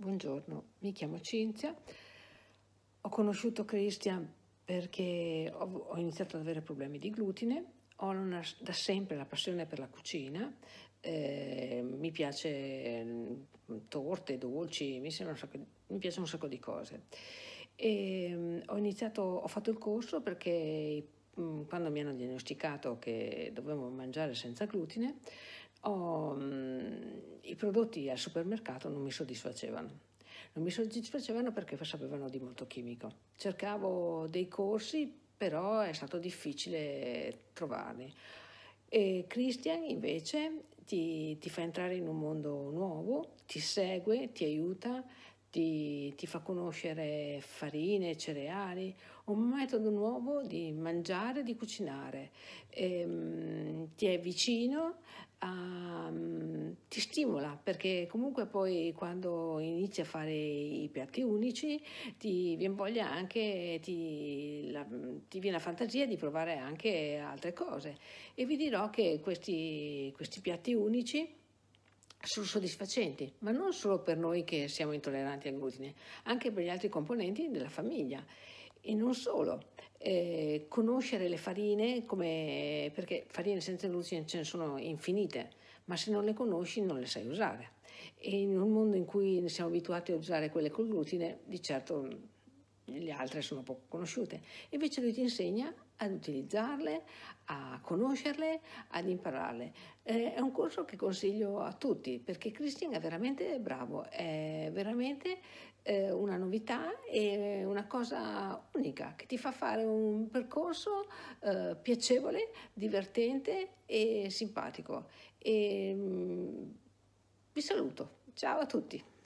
Buongiorno, mi chiamo Cinzia. Ho conosciuto Christian perché ho, iniziato ad avere problemi di glutine, ho una, da sempre la passione per la cucina, eh, mi piace mm, torte, dolci, mi, sacco, mi piace un sacco di cose. E, ehm, ho, iniziato, ho fatto il corso perché mm, quando mi hanno diagnosticato che dovevo mangiare senza glutine, ho, mm, i prodotti al supermercato non mi soddisfacevano. Non mi soddisfacevano perché sapevano di molto chimico. Cercavo dei corsi, però è stato difficile trovarli. E Christian invece ti, ti fa entrare in un mondo nuovo, ti segue, ti aiuta, ti, ti, fa conoscere farine, cereali, un metodo nuovo di mangiare, di cucinare. E, ehm, ti è vicino a ti stimola perché comunque poi quando inizi a fare i piatti unici ti viene voglia anche, ti, la, ti viene la fantasia di provare anche altre cose e vi dirò che questi, questi piatti unici sono soddisfacenti, ma non solo per noi che siamo intolleranti al glutine, anche per gli altri componenti della famiglia e non solo, eh, conoscere le farine, come, perché farine senza glutine ce ne sono infinite, ma se non le conosci non le sai usare. E in un mondo in cui siamo abituati a usare quelle con glutine, di certo le altre sono poco conosciute. Invece lui ti insegna ad utilizzarle, a conoscerle, ad impararle. Eh, è un corso che consiglio a tutti perché Christian è veramente bravo, è veramente eh, una novità e una cosa unica che ti fa fare un percorso eh, piacevole, divertente e simpatico. E, mh, mm, vi saluto, ciao a tutti.